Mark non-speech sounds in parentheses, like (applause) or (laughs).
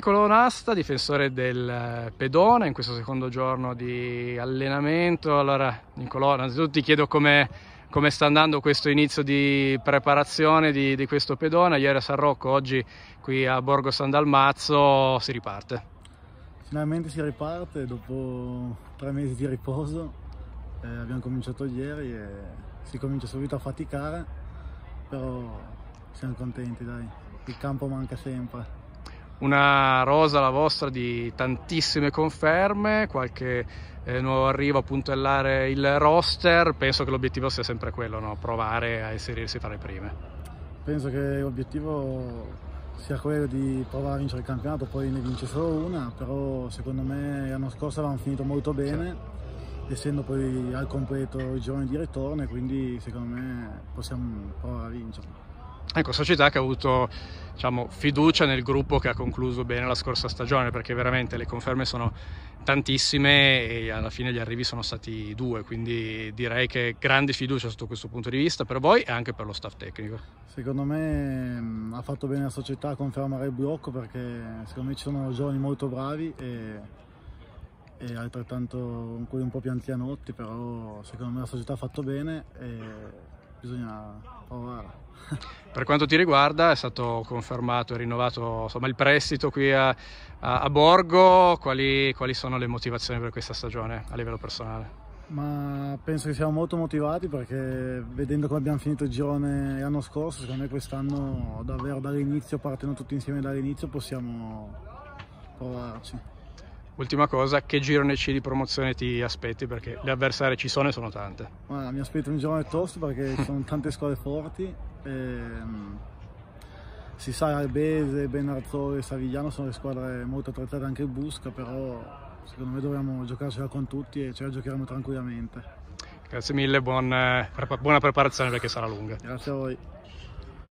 Nicolò Nasta, difensore del eh, pedone in questo secondo giorno di allenamento. Allora, Nicolò, innanzitutto ti chiedo come, come sta andando questo inizio di preparazione di, di, questo pedone. Ieri a San Rocco, oggi qui a Borgo San Dalmazzo si riparte. Finalmente si riparte dopo tre mesi di riposo. Eh, abbiamo cominciato ieri e si comincia subito a faticare, però siamo contenti, dai. Il campo manca sempre una rosa la vostra di tantissime conferme, qualche eh, nuovo arrivo a puntellare il roster, penso che l'obiettivo sia sempre quello, no? provare a inserirsi tra le prime. Penso che l'obiettivo sia quello di provare a vincere il campionato, poi ne vince solo una, però secondo me l'anno scorso avevamo finito molto bene, sì. Certo. essendo poi al completo i giorni di ritorno, quindi secondo me possiamo provare a vincere. Ecco, società che ha avuto diciamo, fiducia nel gruppo che ha concluso bene la scorsa stagione, perché veramente le conferme sono tantissime e alla fine gli arrivi sono stati due, quindi direi che grande fiducia sotto questo punto di vista per voi e anche per lo staff tecnico. Secondo me mm, ha fatto bene la società a confermare il blocco perché secondo me ci sono giovani molto bravi e, e altrettanto alcuni un po' più anzianotti, però secondo me la società ha fatto bene. E bisogna provare. (laughs) Per quanto ti riguarda è stato confermato e rinnovato insomma, il prestito qui a, a, a Borgo, quali, quali, sono le motivazioni per questa stagione a livello personale? Ma penso che siamo molto motivati perché vedendo come abbiamo finito il girone l'anno scorso, secondo me quest'anno davvero dall'inizio, partendo tutti insieme dall'inizio, possiamo provarci. Ultima cosa, che girone C di promozione ti aspetti? Perché le avversarie ci sono e sono tante. Guarda, mi aspetto un girone tosto perché ci sono tante squadre forti. E, ehm, si sa, Albese, Benarzole e Savigliano sono le squadre molto attrezzate anche il Busca, però secondo me dovremmo giocarcela con tutti e ce la giocheremo tranquillamente. Grazie mille, buon, eh, buona preparazione perché sarà lunga. Grazie a voi.